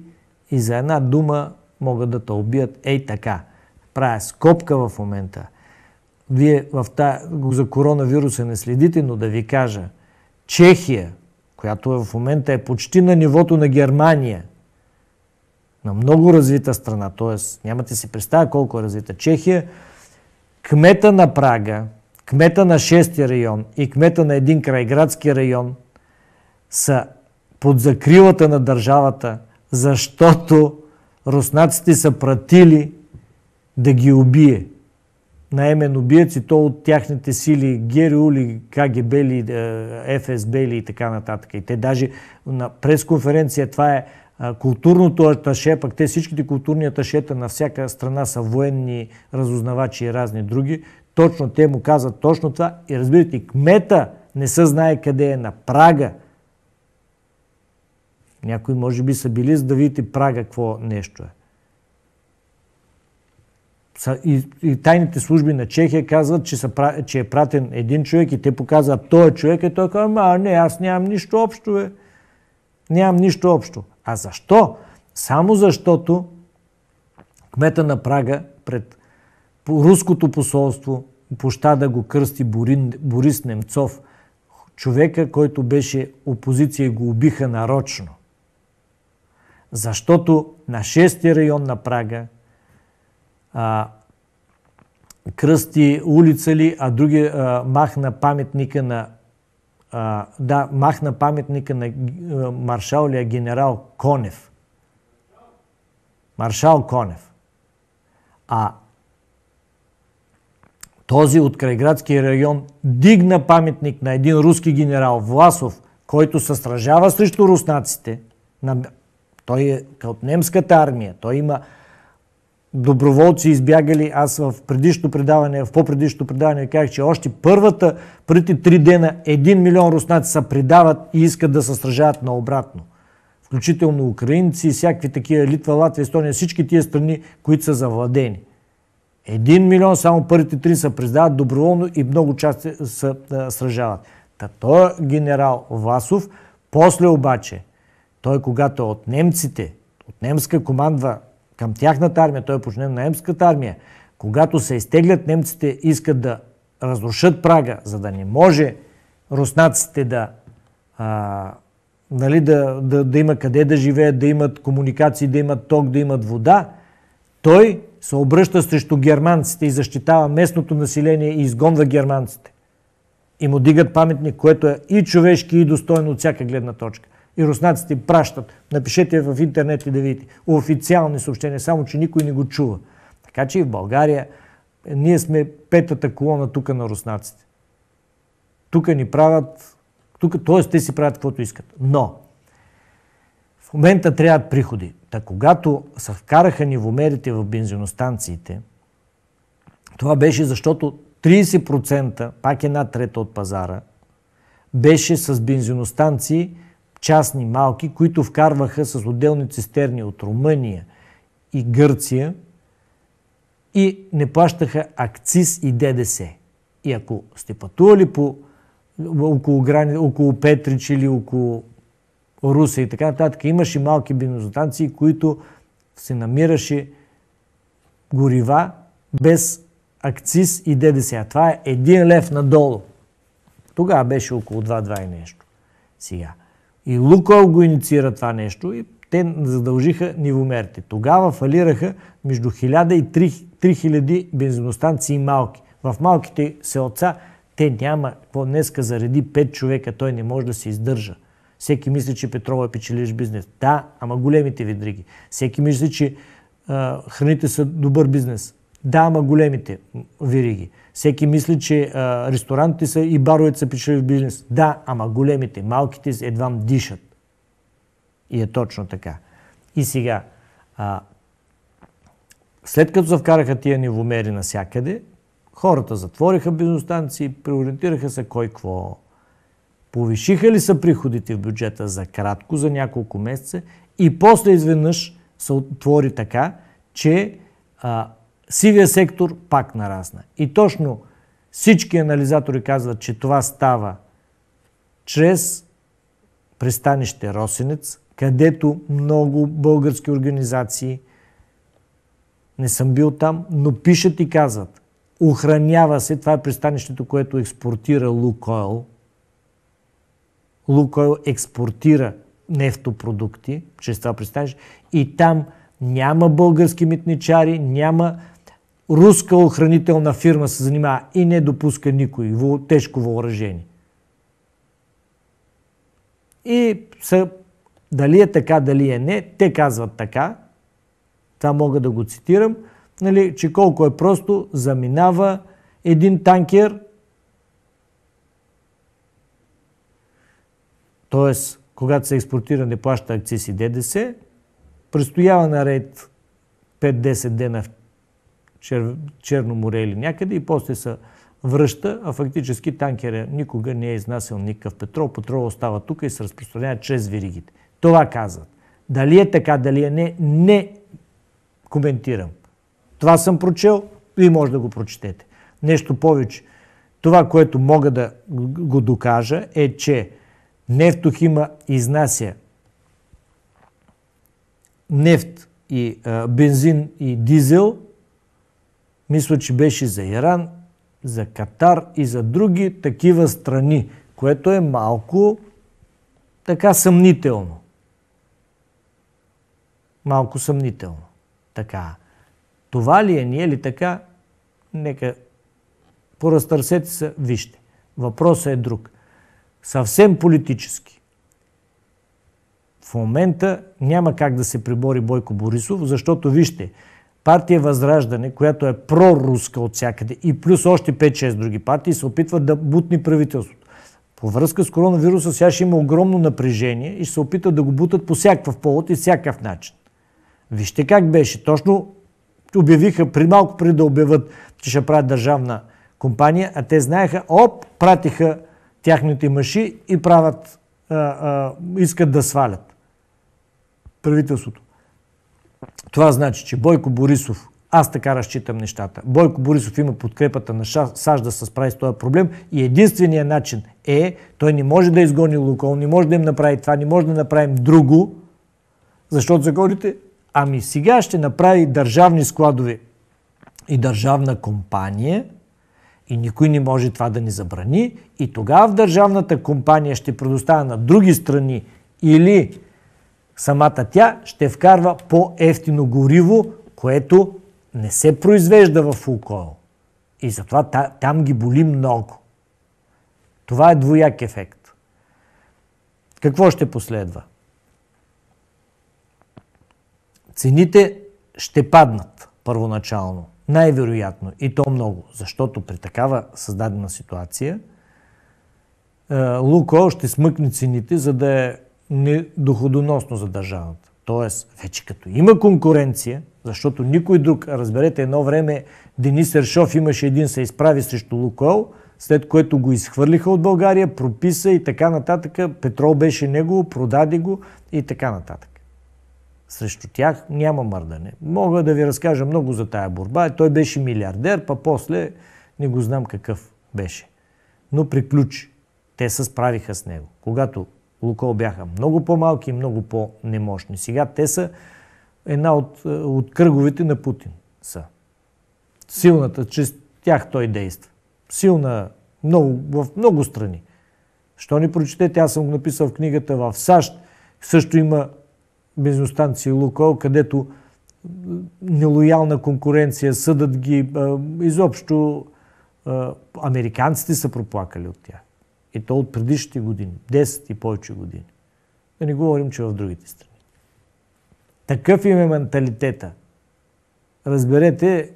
и за една дума могат да те убият ей така. Правя скопка в момента. Вие в та, за коронавируса не следите, но да ви кажа, Чехия, която е в момента е почти на нивото на Германия, на много развита страна, т.е. нямате си представя колко е развита Чехия, кмета на Прага, кмета на 6 район и кмета на един крайградски район са под закрилата на държавата, защото руснаците са пратили да ги убие. Наемен убиец и то от тяхните сили ГРУ КГБ ли, е, ФСБ и така нататък. И те даже на пресконференция, това е културното аташе, пък те всичките културни аташета на всяка страна са военни разузнавачи и разни други. Точно те му казват точно това. И разбирате, кмета не се знае къде е на прага. Някои може би са били, за да видите прага какво нещо е. И, и тайните служби на Чехия казват, че, са, че е пратен един човек и те показват, той е човек и е той казва, а не, аз нямам нищо общо, бе. Нямам нищо общо. А защо? Само защото кмета на Прага пред руското посолство пощада го кръсти Борин, Борис Немцов, човека, който беше опозиция и го убиха нарочно. Защото на 6-ти район на Прага а, кръсти улица ли, а други а, махна паметника на а, да, махна паметника на а, маршал ли, е генерал Конев. Маршал Конев. А този от крайградския район дигна паметник на един руски генерал Власов, който се сражава срещу руснаците. Той е от немската армия. Той има доброволци избягали. Аз в предишното предаване, в по-предишното предаване казах, че още първата, преди три дена, един милион руснаци се предават и искат да се сражават наобратно. Включително украинци, всякакви такива, Литва, Латвия, Естония, всички тия страни, които са завладени. Един милион, само първите три се признават доброволно и много части се е, сражават. Та той генерал Васов, после обаче, той когато е от немците, от немска командва към тяхната армия, той е почнен на немската армия, когато се изтеглят немците, искат да разрушат Прага, за да не може руснаците да, а, нали, да, да, да има къде да живеят, да имат комуникации, да имат ток, да имат вода, той се обръща срещу германците и защитава местното население и изгонва германците. И му дигат паметник, което е и човешки, и достойно от всяка гледна точка. И руснаците пращат. Напишете в интернет и да видите. Официални съобщения, само че никой не го чува. Така че и в България ние сме петата колона тук на руснаците. Тук ни правят, тук, т.е. те си правят каквото искат. Но момента трябват приходи. Та когато се вкараха нивомерите в бензиностанциите, това беше защото 30%, пак една трета от пазара, беше с бензиностанции, частни, малки, които вкарваха с отделни цистерни от Румъния и Гърция и не плащаха акциз и ДДС. И ако сте пътували по, около, грани, около Петрич или около Руса и така нататък. Имаше малки бензостанции, които се намираше горива без акциз и ДДС. А това е един лев надолу. Тогава беше около 2-2 и нещо. Сега. И Лукол го инициира това нещо и те задължиха нивомерите. Тогава фалираха между 1000 и 3000 бензиностанции малки. В малките селца те няма какво днеска заради 5 човека, той не може да се издържа. Всеки мисли, че петрола е печелиш бизнес. Да, ама големите ви дриги. Всеки мисли, че а, храните са добър бизнес. Да, ама големите вириги. Всеки мисли, че а, ресторантите са и баровете са печелив бизнес. Да, ама големите, малките едва дишат. И е точно така. И сега, а, след като завкараха тия нивомери насякъде, хората затвориха бизнес станции, приориентираха се кой какво повишиха ли са приходите в бюджета за кратко, за няколко месеца и после изведнъж се отвори така, че а, сивия сектор пак нарасна. И точно всички анализатори казват, че това става чрез пристанище Росенец, където много български организации, не съм бил там, но пишат и казват, охранява се, това е пристанището, което експортира Лукойл, Лукойл експортира нефтопродукти, чрез това представиш, и там няма български митничари, няма руска охранителна фирма се занимава и не допуска никой тежко въоръжение. И са, дали е така, дали е не, те казват така, това мога да го цитирам, нали, че колко е просто заминава един танкер Тоест, когато се експортира, не плаща акциз и ДДС. Престоява на ред 5-10 дена в Чер... Черно море или някъде и после се връща, а фактически танкера никога не е изнасял никакъв петрол. Петрол остава тук и се разпространява чрез виригите. Това казват. Дали е така, дали е не, не коментирам. Това съм прочел, и може да го прочетете. Нещо повече. Това, което мога да го докажа е, че Нефтохима изнася нефт и а, бензин и дизел, мисля, че беше за Иран, за Катар и за други такива страни, което е малко така съмнително. Малко съмнително. Така. Това ли е, ние е ли така? Нека поразтърсете се, вижте. Въпросът е друг съвсем политически. В момента няма как да се прибори Бойко Борисов, защото вижте, партия Възраждане, която е проруска от всякъде и плюс още 5-6 други партии, се опитват да бутни правителството. По връзка с коронавируса сега ще има огромно напрежение и ще се опитат да го бутат по всякакъв повод и всякакъв начин. Вижте как беше. Точно обявиха, при малко преди да обяват, че ще правят държавна компания, а те знаеха, оп, пратиха тяхните мъжи, и правят, а, а, искат да свалят правителството. Това значи, че Бойко Борисов, аз така разчитам нещата, Бойко Борисов има подкрепата на САЩ да се справи с този проблем и единственият начин е, той не може да изгони Лукол, не може да им направи това, не може да направим друго, защото законите, ами сега ще направи държавни складове и държавна компания – и никой не може това да ни забрани. И тогава държавната компания ще предоставя на други страни или самата тя ще вкарва по-ефтино гориво, което не се произвежда в Лукойл. И затова там ги боли много. Това е двояк ефект. Какво ще последва? Цените ще паднат първоначално. Най-вероятно и то много, защото при такава създадена ситуация е, Луко ще смъкне цените, за да е недоходоносно за държавата. Тоест, вече като има конкуренция, защото никой друг, разберете, едно време Денис Ершов имаше един се изправи срещу Лукойл, след което го изхвърлиха от България, прописа и така нататък. Петрол беше негово, продаде го и така нататък срещу тях няма мърдане. Мога да ви разкажа много за тая борба. Той беше милиардер, па после не го знам какъв беше. Но приключи. Те се справиха с него. Когато Лукол бяха много по-малки и много по-немощни. Сега те са една от, е, от кръговете на Путин. Са. Силната, чрез тях той действа. Силна много, в много страни. Що ни прочетете, аз съм го написал в книгата в САЩ. Също има бизнес-станции Лукол, където нелоялна конкуренция, съдът ги. Изобщо американците са проплакали от тях. И то от предишните години, 10 и повече години. Да не говорим, че в другите страни. Такъв им е менталитета. Разберете,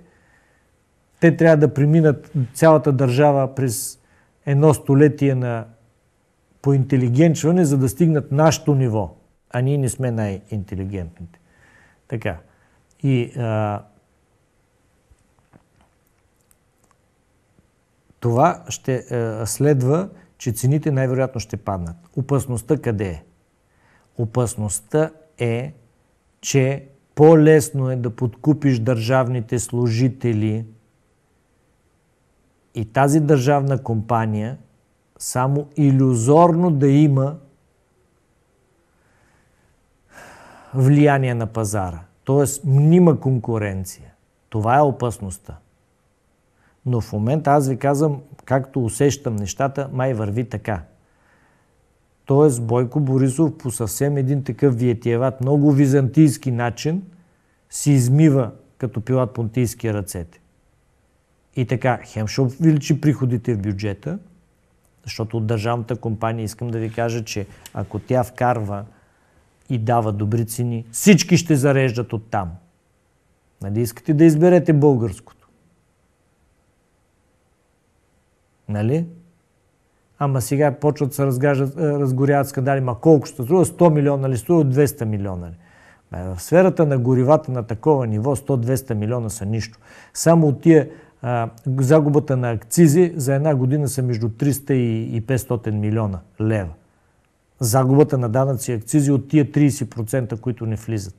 те трябва да преминат цялата държава през едно столетие на поинтелигенчване, за да стигнат нашето ниво – а ние не сме най-интелигентните. Така. И а, това ще а, следва, че цените най-вероятно ще паднат. Опасността къде е? Опасността е, че по-лесно е да подкупиш държавните служители и тази държавна компания само иллюзорно да има влияние на пазара, т.е. мнима конкуренция. Това е опасността. Но в момента аз ви казвам, както усещам нещата, май върви така. Тоест Бойко Борисов по съвсем един такъв виетиеват, много византийски начин си измива като пилат понтийски ръцете. И така, хем ще увеличи приходите в бюджета, защото от държавната компания искам да ви кажа, че ако тя вкарва и дава добри цени. Всички ще зареждат оттам. Нали искате да изберете българското? Нали? Ама сега почват се разгажат, е, разгоряват скандали. Ма колко ще струва? 100 милиона ли струва? 200 милиона ли? в сферата на горивата на такова ниво 100-200 милиона са нищо. Само от тия а, загубата на акцизи за една година са между 300 и 500 милиона лева загубата на данъци и акцизи от тия 30%, които не влизат.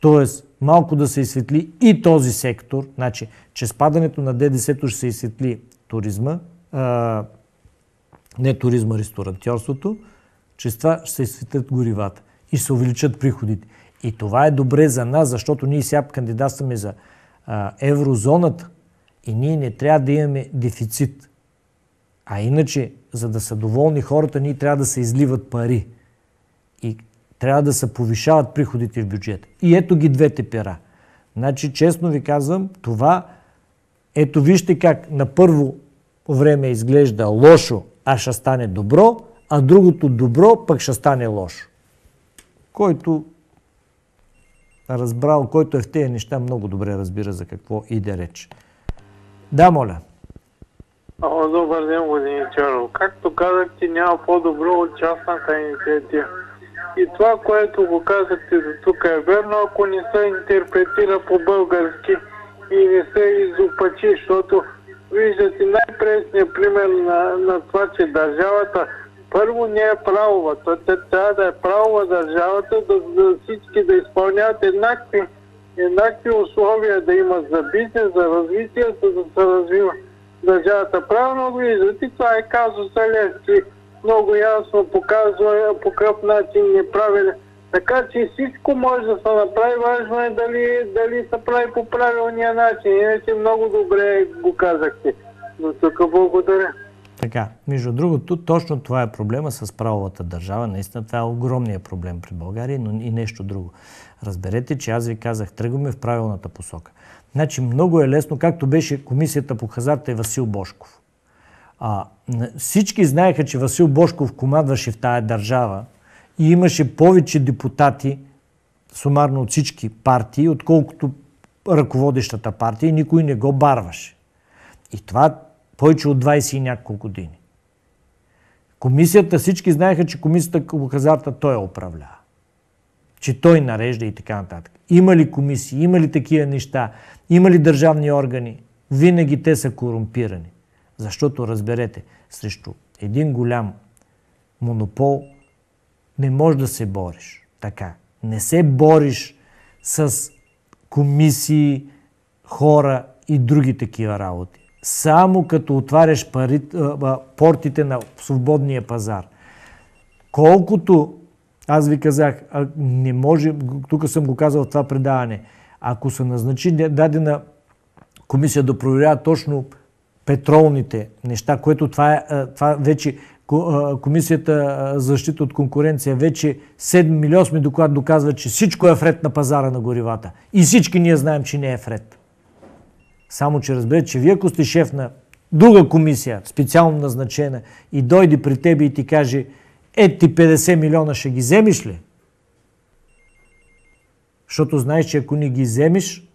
Тоест, малко да се изсветли и този сектор, значи, че спадането на ДДС-то ще се изсветли туризма, а, не туризма, ресторантьорството, че с това ще се изсветлят горивата и се увеличат приходите. И това е добре за нас, защото ние сега кандидатстваме за а, еврозоната и ние не трябва да имаме дефицит. А иначе за да са доволни хората, ние трябва да се изливат пари. И трябва да се повишават приходите в бюджет. И ето ги двете пера. Значи, честно ви казвам, това, ето вижте как на първо време изглежда лошо, а ще стане добро, а другото добро пък ще стане лошо. Който разбрал, който е в тези неща, много добре разбира за какво иде реч. Да, моля. О, добър ден, Чаров. Както казахте, няма по-добро от частната инициатива. И това, което го казахте до тук е верно, ако не се интерпретира по-български и не се изопачи, защото виждате най-пресният пример на, на това, че държавата първо не е правова. То трябва да е правова държавата, да, да всички да изпълняват еднакви, еднакви условия да има за бизнес, за развитие, за да се развива държавата правилно го изрази. Това е казуса Левски. Много ясно показва по какъв начин не прави. Така че всичко може да се направи, важно е дали, дали се прави по правилния начин. Иначе много добре го казахте. Но тук благодаря. Така, между другото, точно това е проблема с правовата държава. Наистина това е огромният проблем при България, но и нещо друго. Разберете, че аз ви казах, тръгваме в правилната посока. Значи много е лесно, както беше комисията по хазарта и Васил Бошков. А, всички знаеха, че Васил Бошков командваше в тая държава и имаше повече депутати, сумарно от всички партии, отколкото ръководещата партия и никой не го барваше. И това повече от 20 и няколко години. Комисията, всички знаеха, че комисията по хазарта той я управлява че той нарежда и така нататък. Има ли комисии, има ли такива неща, има ли държавни органи? Винаги те са корумпирани. Защото разберете, срещу един голям монопол не може да се бориш. Така. Не се бориш с комисии, хора и други такива работи. Само като отваряш портите на свободния пазар. Колкото аз ви казах, не може, тук съм го казал в това предаване, ако се назначи дадена комисия да проверява точно петролните неща, което това, е, това вече Комисията за защита от конкуренция вече 7 или 8 доклад доказва, че всичко е вред на пазара на горивата. И всички ние знаем, че не е вред. Само, че разберете, че вие ако сте шеф на друга комисия, специално назначена, и дойде при тебе и ти каже – е, ти 50 милиона ще ги вземиш ли? Защото знаеш, че ако не ги вземиш,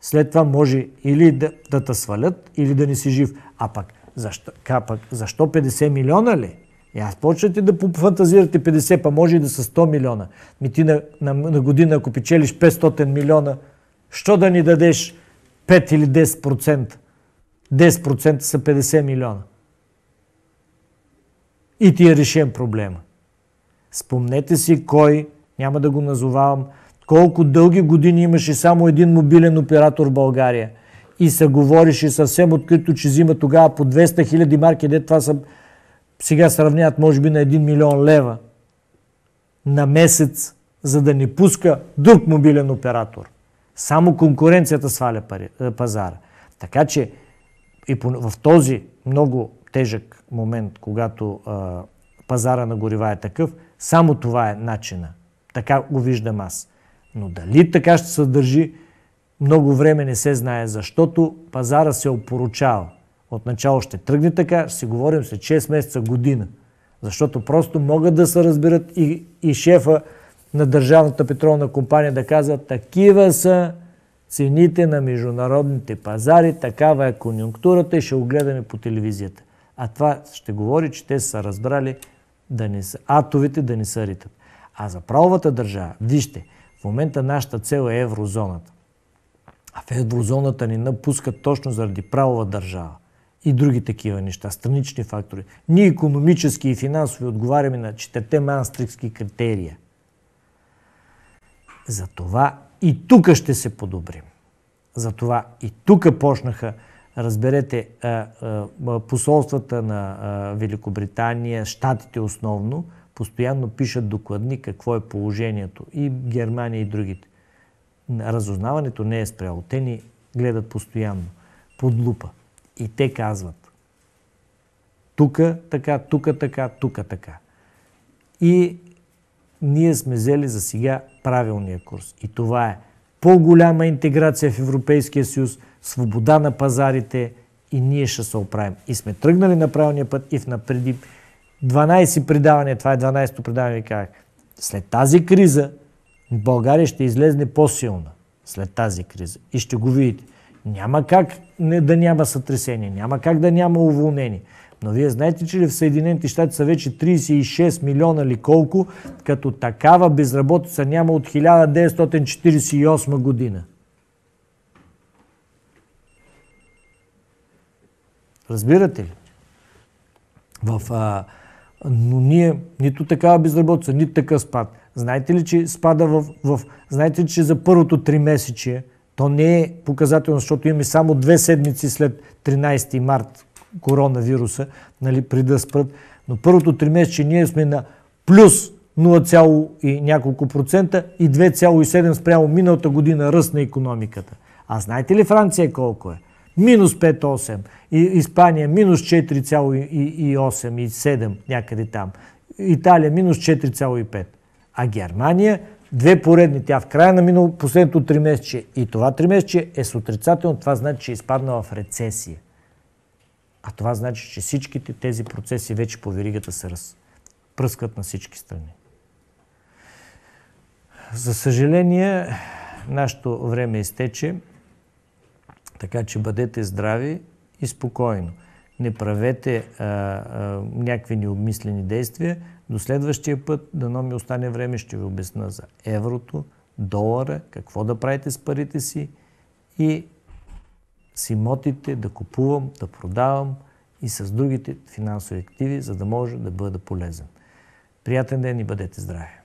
след това може или да, да те свалят, или да не си жив. А пък защо, пък, защо 50 милиона ли? И е, аз почвате да фантазирате 50, па може и да са 100 милиона. Ми ти на, на, на година, ако печелиш 500 милиона, що да ни дадеш 5 или 10%? 10% са 50 милиона и ти е решен проблема. Спомнете си кой, няма да го назовавам, колко дълги години имаше само един мобилен оператор в България и се говореше съвсем открито, че взима тогава по 200 хиляди марки, де това са, сега сравняват може би на 1 милион лева на месец, за да не пуска друг мобилен оператор. Само конкуренцията сваля е, пазара. Така че и в този много тежък момент, когато а, пазара на горива е такъв, само това е начина. Така го виждам аз. Но дали така ще се държи, много време не се знае, защото пазара се е опоручава. Отначало ще тръгне така, ще си говорим след 6 месеца, година. Защото просто могат да се разберат и, и шефа на Държавната петролна компания да казва, такива са цените на международните пазари, такава е конюнктурата и ще го гледаме по телевизията. А това ще говори, че те са разбрали да не са, атовите да не са ритат. А за правовата държава, вижте, в момента нашата цел е еврозоната. А в еврозоната ни напускат точно заради правова държава и други такива неща, странични фактори. Ние економически и финансови отговаряме на четирте манстрикски критерия. Затова и тук ще се подобрим. Затова и тук почнаха разберете, посолствата на Великобритания, щатите основно, постоянно пишат докладни какво е положението. И Германия, и другите. Разузнаването не е спряло. Те ни гледат постоянно. Под лупа. И те казват. Тука така, тука така, тука така. И ние сме взели за сега правилния курс. И това е по-голяма интеграция в Европейския съюз – свобода на пазарите и ние ще се оправим. И сме тръгнали на правилния път и в напреди 12 предавания, това е 12-то предаване, ви казах, след тази криза България ще излезне по-силна след тази криза. И ще го видите. Няма как не, да няма сътресение, няма как да няма уволнение. Но вие знаете, че ли в Съединените щати са вече 36 милиона или колко, като такава безработица няма от 1948 година. Разбирате ли? В, а, но ние нито такава безработица, нито така спад. Знаете ли, че спада в, в... Знаете ли, че за първото три месече, то не е показателно, защото имаме само две седмици след 13 март коронавируса, нали, при да спрат. Но първото три месече ние сме на плюс 0, и няколко процента и 2,7 спрямо миналата година ръст на економиката. А знаете ли Франция колко е? минус 5,8. Испания минус 4,8 и 7 някъде там. Италия минус 4,5. А Германия две поредни. Тя в края на минало последното три месече. И това три месече е с отрицателно. Това значи, че е изпадна в рецесия. А това значи, че всичките тези процеси вече по веригата се пръскат на всички страни. За съжаление, нашето време изтече. Така че бъдете здрави и спокойно. Не правете а, а, някакви необмислени действия. До следващия път, дано ми остане време, ще ви обясна за еврото, долара, какво да правите с парите си и с имотите да купувам, да продавам и с другите финансови активи, за да може да бъда полезен. Приятен ден и бъдете здрави!